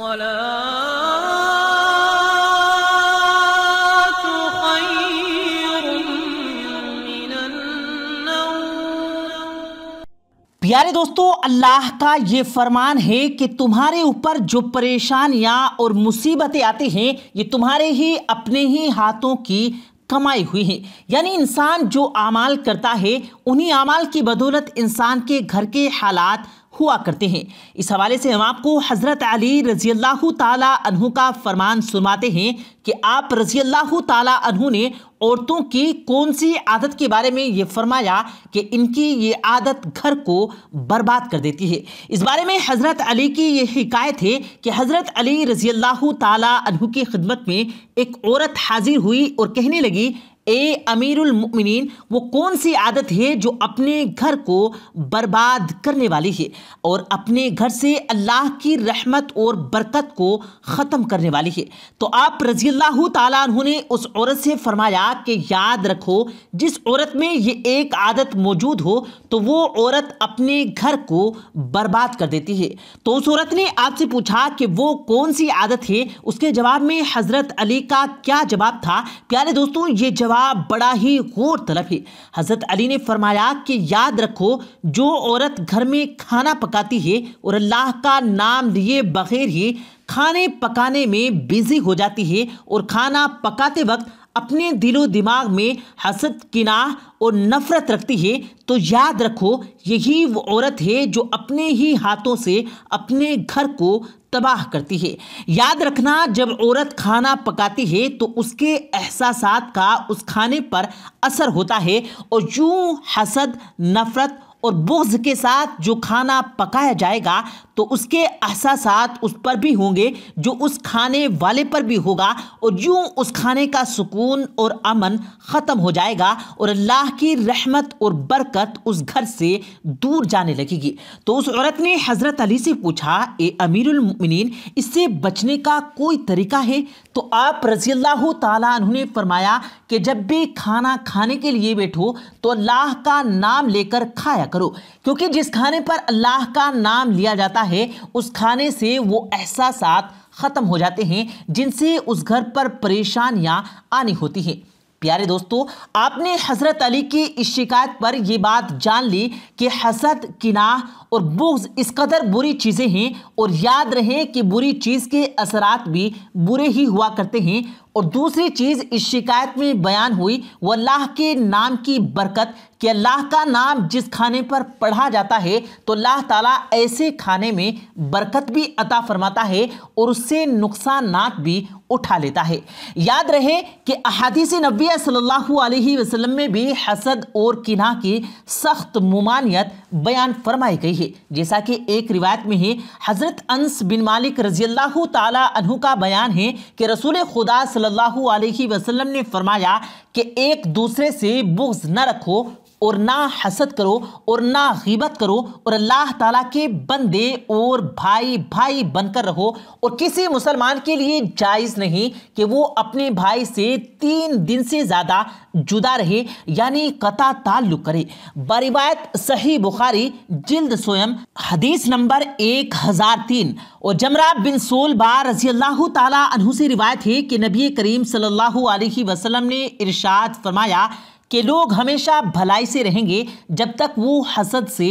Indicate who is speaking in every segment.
Speaker 1: الصلاة خير من النوم प्यारे दोस्तों अल्लाह का ये फरमान है कि तुम्हारे ऊपर जो परेशानियां और मुसीबतें आती हैं ये तुम्हारे ही अपने ही हाथों की कमाई हुई है यानी इंसान जो आमाल करता है उन्हीं आमाल की बदौलत इंसान के घर के हालात हुआ करते हैं इस हवाले से हम आपको हज़रत अली रजी अल्लाह तहु का फरमान सुनाते हैं कि आप रजी अल्लाह तहु ने औरतों की कौन सी आदत के बारे में ये फरमाया कि इनकी ये आदत घर को बर्बाद कर देती है इस बारे में हज़रत अली की ये शिकायत है कि हज़रत अली रजी अल्लाह तला की खिदमत में एक औरत हाजिर हुई और कहने लगी ए अमीरुल मुमिनीन वो कौन सी आदत है जो अपने घर को बर्बाद करने वाली है और अपने घर से अल्लाह की रहमत और बरकत को ख़त्म करने वाली है तो आप रजी तु ने उस औरत से फरमाया कि याद रखो जिस औरत में ये एक आदत मौजूद हो तो वो औरत अपने घर को बर्बाद कर देती है तो उस औरत ने आपसे पूछा कि वो कौन सी आदत है उसके जवाब में हज़रत अली का क्या जवाब था प्यारे दोस्तों ये जवाब जवाब बड़ा ही गौर तलब है हज़रत अली ने फरमाया कि याद रखो जो औरत घर में खाना पकाती है और अल्लाह का नाम लिए बगैर ही खाने पकाने में बिज़ी हो जाती है और खाना पकाते वक्त अपने दिलो दिमाग में हसद किनाह और नफ़रत रखती है तो याद रखो यही वो औरत है जो अपने ही हाथों से अपने घर को तबाह करती है याद रखना जब औरत खाना पकाती है तो उसके एहसास का उस खाने पर असर होता है और यूँ हसद नफ़रत और बुग्ज़ के साथ जो खाना पकाया जाएगा तो उसके एहसास उस पर भी होंगे जो उस खाने वाले पर भी होगा और यूँ उस खाने का सुकून और अमन ख़त्म हो जाएगा और अल्लाह की रहमत और बरकत उस घर से दूर जाने लगेगी तो उस औरत ने हज़रत अली से पूछा ए अमीरमिन इससे बचने का कोई तरीका है तो आप रजी अल्लाह तुमने फरमाया कि जब भी खाना खाने के लिए बैठो तो अल्लाह का नाम लेकर खाया किया करो क्योंकि जिस खाने पर अल्लाह का नाम लिया जाता है उस खाने से वो एहसास ख़त्म हो जाते हैं जिनसे उस घर पर परेशानियाँ आनी होती हैं प्यारे दोस्तों आपने हज़रत अली की इस शिकायत पर यह बात जान ली कि हसद किनाह और बुग्ज इस कदर बुरी चीज़ें हैं और याद रहे कि बुरी चीज़ के असरात भी बुरे ही हुआ करते हैं और दूसरी चीज़ इस शिकायत में बयान हुई वह अल्लाह के नाम की बरकत कि अल्लाह का नाम जिस खाने पर पढ़ा जाता है तो अल्लाह ताला ऐसे खाने में बरकत भी अता फरमाता है और उससे नुकसानात भी उठा लेता है याद रहे कि अहादीस नबी सल्लल्लाहु अलैहि वसल्लम में भी हसद और किना की सख्त ममानियत बयान फरमाई गई है जैसा कि एक रिवायत में ही हज़रत अनस बिन मालिक रजी अल्लाह तहु का बयान है कि रसूल खुदा सल्लल्लाहु अलैहि वसल्लम ने फरमाया कि एक दूसरे से बुग्ज न रखो और ना हसद करो और ना गिबत करो और अल्लाह ताला के बंदे और भाई भाई बनकर रहो और किसी मुसलमान के लिए जायज़ नहीं कि वो अपने भाई से तीन दिन से ज़्यादा जुदा रहे यानी कता ताल्लुक़ करे बरिवायत सही बुखारी जिल्द स्वयं हदीस नंबर एक हज़ार तीन और जमरा बिन सोलबा रजी अल्लाह तु से रिवायत है कि नबी करीम सल्लल्लाहु अलैहि वसल्लम ने इरशाद फरमाया कि लोग हमेशा भलाई से रहेंगे जब तक वो हसद से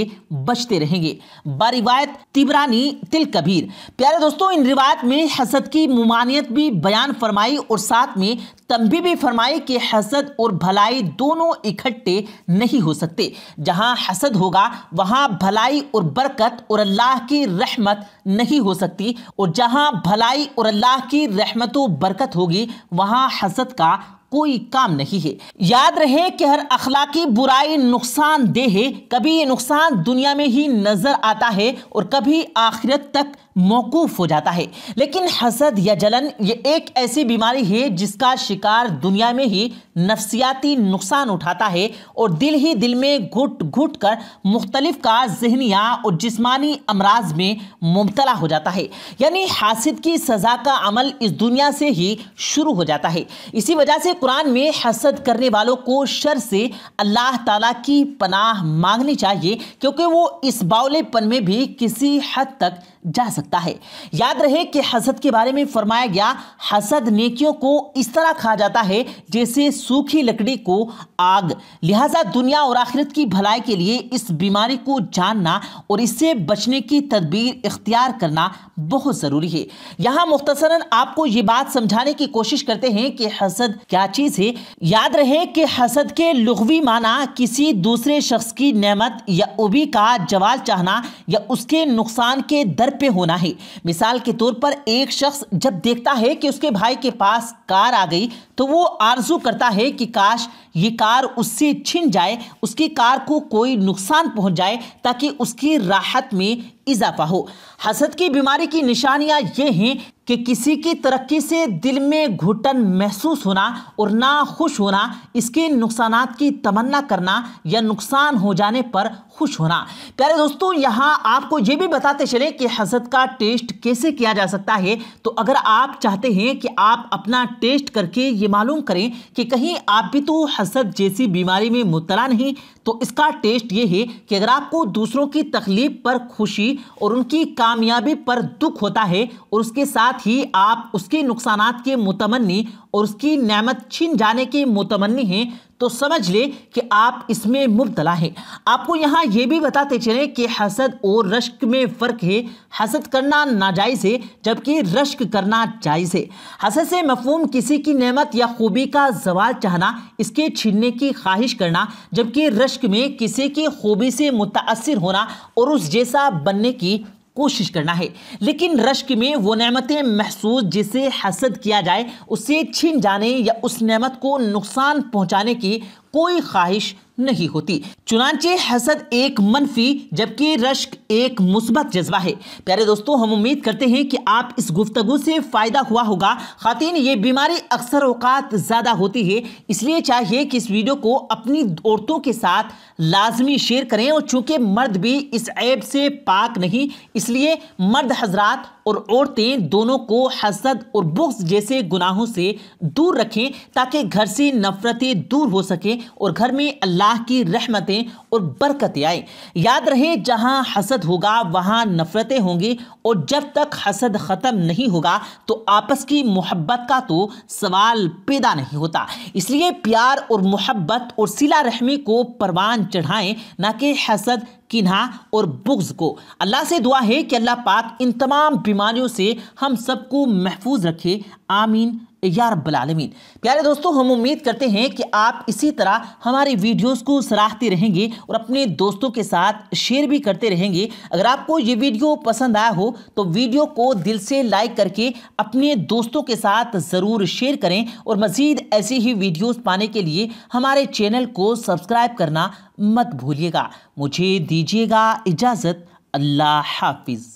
Speaker 1: बचते रहेंगे बारिवायत तिबरानी तिल कबीर प्यारे दोस्तों इन रिवायत में हसद की मुमानियत भी बयान फरमाई और साथ में तंबी भी फरमाई कि हसद और भलाई दोनों इकट्ठे नहीं हो सकते जहां हसद होगा वहां भलाई और बरकत और अल्लाह की रहमत नहीं हो सकती और जहां भलाई और अल्लाह की रहमत बरकत होगी वहां हसद का कोई काम नहीं है याद रहे कि हर अखलाकी बुराई नुकसान दे है कभी ये नुकसान दुनिया में ही नजर आता है और कभी आखिरत तक मौकूफ़ हो जाता है लेकिन हसद या जलन ये एक ऐसी बीमारी है जिसका शिकार दुनिया में ही नफ्सियाती नुकसान उठाता है और दिल ही दिल में घुट घुट कर मुख्तलिफ का जहनिया और जिसमानी अमराज में मुबतला हो जाता है यानी हासिद की सज़ा का अमल इस दुनिया से ही शुरू हो जाता है इसी वजह से कुरान में हसद करने वालों को शर से अल्लाह ताला की पनाह मांगनी चाहिए क्योंकि वो इस बावलेपन में भी किसी हद तक जा सकते सकता है याद रहे कि हसद के बारे में फरमाया गया हसद नेकियों को इस तरह खा जाता है जैसे सूखी लकड़ी को आग लिहाजा दुनिया और आखिरत की भलाई के लिए इस बीमारी को जानना और इससे बचने की तदबीर इख्तियार करना बहुत ज़रूरी है यहाँ मुख्तसरन आपको ये बात समझाने की कोशिश करते हैं कि हसद क्या चीज़ है याद रहे कि हसद के लघवी माना किसी दूसरे शख्स की नेमत या उबी का जवाल चाहना या उसके नुकसान के दर पे होना है मिसाल के तौर पर एक शख्स जब देखता है कि उसके भाई के पास कार आ गई तो वो आरजू करता है कि काश ये कार उससे छिन जाए उसकी कार को कोई नुकसान पहुंच जाए ताकि उसकी राहत में इजाफा हो हसद की बीमारी की निशानियां ये हैं कि किसी की तरक्की से दिल में घुटन महसूस होना और ना खुश होना इसके नुकसान की तमन्ना करना या नुकसान हो जाने पर खुश होना प्यारे दोस्तों यहाँ आपको ये भी बताते चले कि हसद का टेस्ट कैसे किया जा सकता है तो अगर आप चाहते हैं कि आप अपना टेस्ट करके ये मालूम करें कि कहीं आप भी तो हसद जैसी बीमारी में मुबला नहीं तो इसका टेस्ट ये है कि अगर आपको दूसरों की तकलीफ पर खुशी और उनकी कामयाबी पर दुख होता है और उसके साथ ही आप उसके नुकसान के मुतमनी और उसकी नमत छीन जाने की मुतमनी हैं तो समझ ले कि आप इसमें मुबतला हैं आपको यहाँ ये भी बताते चलें कि हसद और रश्क में फ़र्क है हसद करना नाजायज़ है जबकि रश्क करना जायज़ है हसद से मफहूम किसी की नमत या खूबी का जवाल चाहना इसके छीनने की ख्वाहिश करना जबकि रश्क में किसी की खूबी से मुतासर होना और उस जैसा बनने की कोशिश करना है लेकिन रश्क में वो नमतें महसूस जिसे हसद किया जाए उसे छीन जाने या उस नमत को नुकसान पहुंचाने की कोई ख्वाहिश नहीं होती चुनाचे हसद एक मनफी जबकि रश्क एक मुस्बत जज्बा है प्यारे दोस्तों हम उम्मीद करते हैं कि आप इस गुफ्तगु से फ़ायदा हुआ होगा खातिन ये बीमारी अक्सर अवकात ज़्यादा होती है इसलिए चाहिए कि इस वीडियो को अपनी औरतों के साथ लाजमी शेयर करें और चूंकि मर्द भी इस ऐब से पाक नहीं इसलिए मर्द हजरात और औरतें दोनों को हसद और बुक्स जैसे गुनाहों से दूर रखें ताकि घर से नफरतें दूर हो सकें और घर में अल्लाह अल्लाह की रहमतें और बरकतें आए याद रहे जहां हसद होगा वहां नफ़रतें होंगी और जब तक हसद ख़त्म नहीं होगा तो आपस की मोहब्बत का तो सवाल पैदा नहीं होता इसलिए प्यार और मोहब्बत और सिला रहमी को परवान चढ़ाएं ना कि हसद किन्हा और बुग्स को अल्लाह से दुआ है कि अल्लाह पाक इन तमाम बीमारियों से हम सबको महफूज रखे आमीन यार बलालमीन प्यारे दोस्तों हम उम्मीद करते हैं कि आप इसी तरह हमारे वीडियोस को सराहते रहेंगे और अपने दोस्तों के साथ शेयर भी करते रहेंगे अगर आपको ये वीडियो पसंद आया हो तो वीडियो को दिल से लाइक करके अपने दोस्तों के साथ ज़रूर शेयर करें और मज़ीद ऐसी ही वीडियोस पाने के लिए हमारे चैनल को सब्सक्राइब करना मत भूलिएगा मुझे दीजिएगा इजाज़त अल्लाह हाफिज़